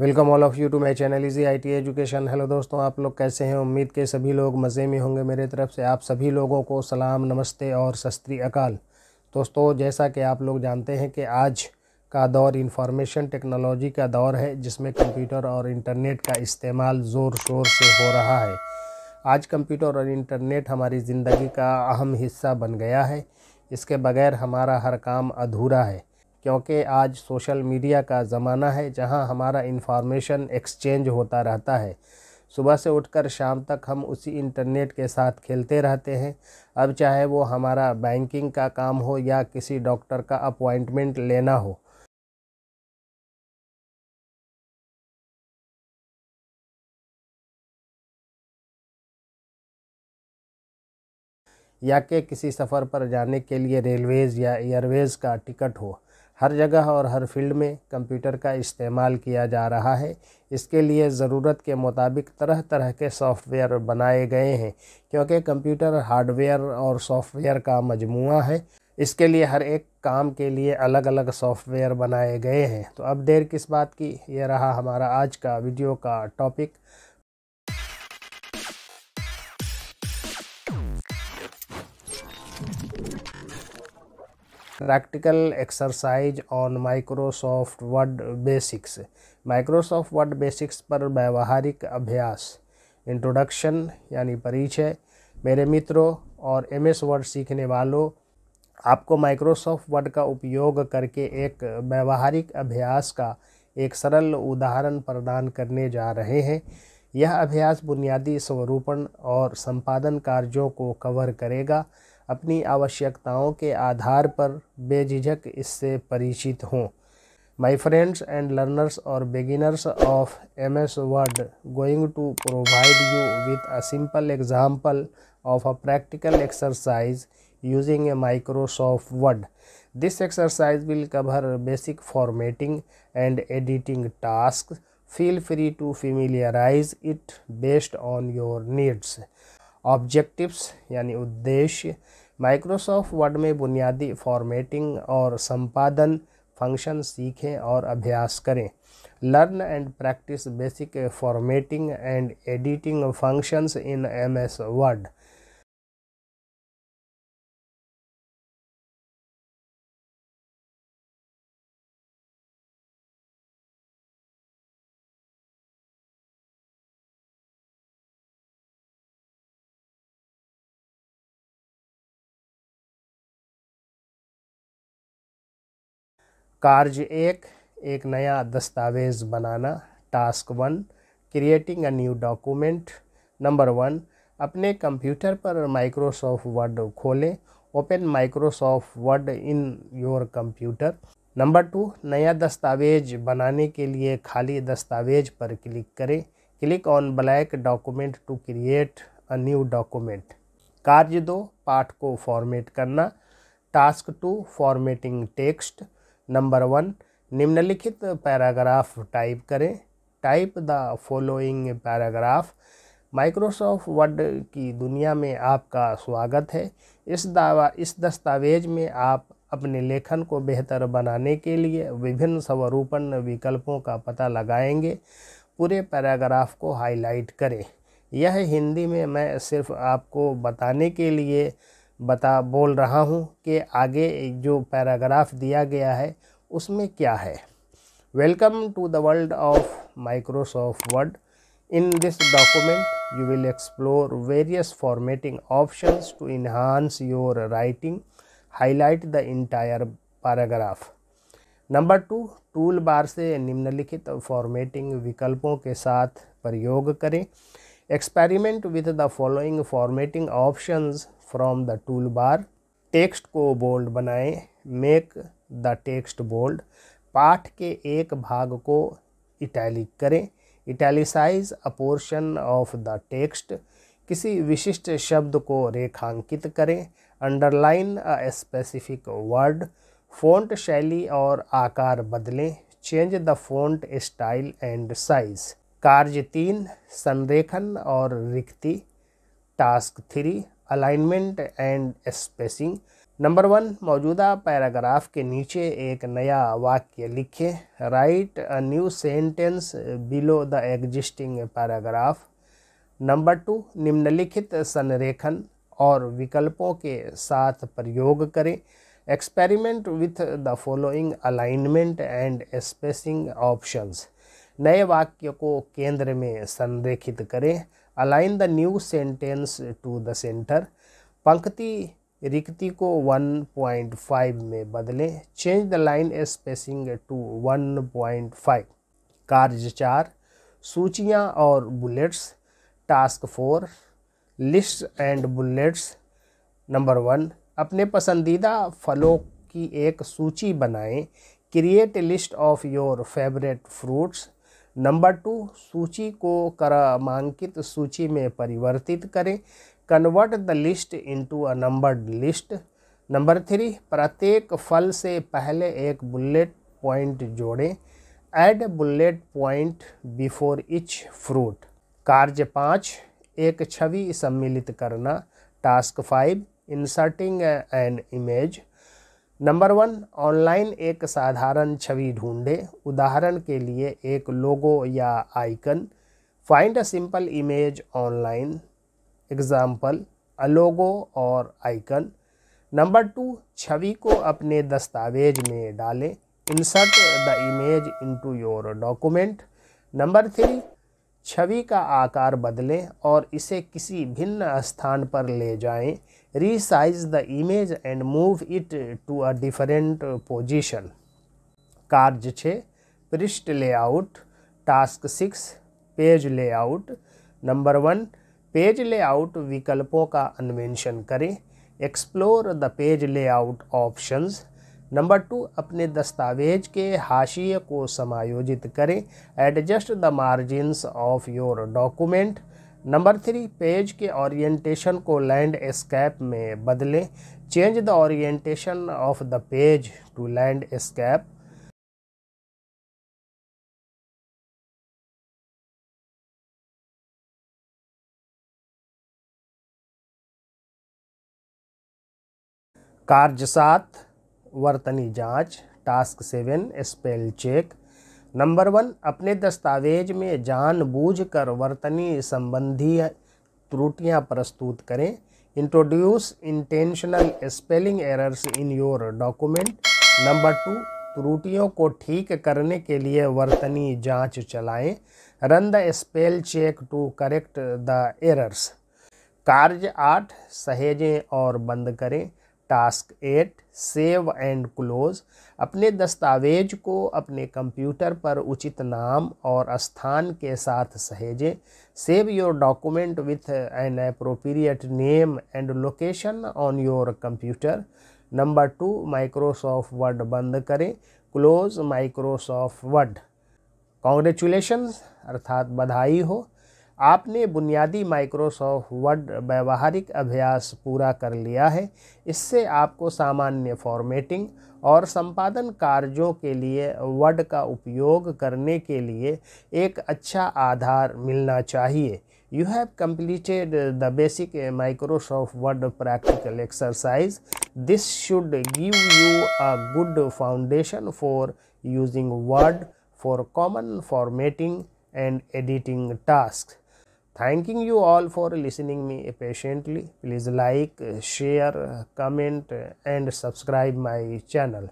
welcome all of you to my channel easy IT education hello दोस्तों आप लोग कैसे हैं उम्मीद के सभी लोग मज़े में होंगे मेरे तरफ से आप सभी लोगों को सलाम नमस्ते और सस्त्री अकाल दोस्तों जैसा कि आप लोग जानते हैं कि आज का दौर इंफॉर्मेशन टेक्नोलॉजी का दौर है जिसमें कंप्यूटर और इंटरनेट का इस्तेमाल ज़ोर शोर से हो रहा है आज कंप्यूटर और इंटरनेट हमारी ज़िंदगी का अहम हिस्सा बन गया है इसके बगैर हमारा हर काम अधूरा है क्योंकि आज सोशल मीडिया का ज़माना है जहां हमारा इंफॉर्मेशन एक्सचेंज होता रहता है सुबह से उठकर शाम तक हम उसी इंटरनेट के साथ खेलते रहते हैं अब चाहे वो हमारा बैंकिंग का काम हो या किसी डॉक्टर का अपॉइंटमेंट लेना हो या के किसी सफ़र पर जाने के लिए रेलवेज़ या एयरवेज़ का टिकट हो हर जगह और हर फील्ड में कंप्यूटर का इस्तेमाल किया जा रहा है इसके लिए ज़रूरत के मुताबिक तरह तरह के सॉफ्टवेयर बनाए गए हैं क्योंकि कंप्यूटर हार्डवेयर और सॉफ्टवेयर का मजमू है इसके लिए हर एक काम के लिए अलग अलग सॉफ्टवेयर बनाए गए हैं तो अब देर किस बात की यह रहा हमारा आज का वीडियो का topic practical exercise on Microsoft Word basics Microsoft Word basics पर व्यावहारिक अभ्यास इंट्रोडक्शन यानी परिचय मेरे मित्रों और एम एस वर्ड सीखने वालों आपको माइक्रोसॉफ्ट वर्ड का उपयोग करके एक व्यावहारिक अभ्यास का एक सरल उदाहरण प्रदान करने जा रहे हैं यह अभ्यास बुनियादी स्वरूपण और संपादन कार्यों को कवर करेगा अपनी आवश्यकताओं के आधार पर बेझिझक इससे परिचित हों माय फ्रेंड्स एंड लर्नर्स और beginners of M S Word going to provide you with a simple example of a practical exercise using a Microsoft Word this exercise will cover basic formatting and editing task feel free to familiarise it based on your needs objectives यानी उद्देश्य Microsoft word में बुनियादी formatting और संपादन function सीखें और अभ्यास करें learn and practise basic formatting and editing functions in MS Word कार्य एक एक नया दस्तावेज़ बनाना task one creating a new document number one अपने कंप्यूटर पर माइक्रोसॉफ्ट वर्ड खोलें open Microsoft Word in your computer number two नया दस्तावेज बनाने के लिए खाली दस्तावेज पर क्लिक करें click on black document to create a new document कार्य दो पाठ को फॉर्मेट करना task two formatting text number one निम्नलिखित पैराग्राफ टाइप करें type the following paragraph Microsoft Word की दुनिया में आपका स्वागत है इस दावा इस दस्तावेज में आप अपने लेखन को बेहतर बनाने के लिए विभिन्न स्वरूपण विकल्पों का पता लगाएंगे पूरे पैराग्राफ को हाईलाइट करें यह हिंदी में मैं सिर्फ आपको बताने के लिए बता बोल रहा हूँ कि आगे जो पैराग्राफ दिया गया है उसमें क्या है welcome to the world of Microsoft Word in this document you will explore various formatting options to enhance your writing highlight the entire paragraph number two toolbar से निम्नलिखित फॉर्मेटिंग विकल्पों के साथ प्रयोग करें experiment with the following formatting option from the toolbar text को bold बनाएं make the text bold पाठ के एक भाग को इटैलिक करें italicise a portion of the text किसी विशिष्ट शब्द को रेखांकित करें underline a specific word font शैली और आकार बदलें change the font style and size कार्य तीन संरेखन और रिक्ति task three alignment and spacing number one मौजूदा पैराग्राफ के नीचे एक नया वाक्य लिखें write a new sentence below the existing paragraph number two निम्नलिखित संरेखन और विकल्पों के साथ प्रयोग करें experiment with the following alignment and spacing options नए वाक्य को केंद्र में संरेखित करें align the new sentence to the centre पंक्ति रिक्ति को 1.5 में बदलें change the line spacing to 1.5 कार्य चार सूचियाँ और bullets task four list and bullets number one अपने पसंदीदा फलों की एक सूची बनाएं create list of your favourite fruits number two सूची को क्रमांकित सूची में परिवर्तित करें convert the list into a numbered list number three प्रत्येक फल से पहले एक बुलेट पॉइंट जोड़ें add bullet point before each fruit कार्य पाँच एक छवि सम्मिलित करना task five inserting an image number one online एक साधारण छवि ढूंढे उदाहरण के लिए एक लोगो या icon find a simple image online example a logo और आइकन नंबर टू छवि को अपने दस्तावेज में डालें insert the image into your document number three छवि का आकार बदलें और इसे किसी भिन्न स्थान पर ले जाएं, resize the image and move it to a different position कार्य छः पृष्ठ layout task six page layout number one page layout विकल्पों का अन्वेषण करें explore the page layout options number two अपने दस्तावेज के हाशिए को समायोजित करें adjust the margins of your document number three page के ओरिएंटेशन को लैंड स्कैप में बदलें change the orientation of the page to landscape कार्य वर्तनी जांच task seven spell check number one अपने दस्तावेज में जानबूझकर वर्तनी संबंधी त्रुटियां प्रस्तुत करें introduce intentional spelling errors in your document number two त्रुटियों को ठीक करने के लिए वर्तनी जांच चलाएं run the spell check to correct the errors कार्य आठ सहेजें और बंद करें task eight save and close अपने दस्तावेज को अपने कंप्यूटर पर उचित नाम और स्थान के साथ सहेजें save your document with an appropriate name and location on your computer number two Microsoft Word बंद करें क्लोज माइक्रोसॉफ्ट वर्ड कॉन्ग्रेचुलेशन अर्थात बधाई हो आपने बुनियादी माइक्रोसॉफ्ट वर्ड व्यवहारिक अभ्यास पूरा कर लिया है इससे आपको सामान्य फॉर्मेटिंग और संपादन कार्यों के लिए वर्ड का उपयोग करने के लिए एक अच्छा आधार मिलना चाहिए you have completed the basic Microsoft Word practical exercise this should give you a good foundation for using Word for common formatting and editing task thanking you all for listening me patiently please like share comment and subscribe my channel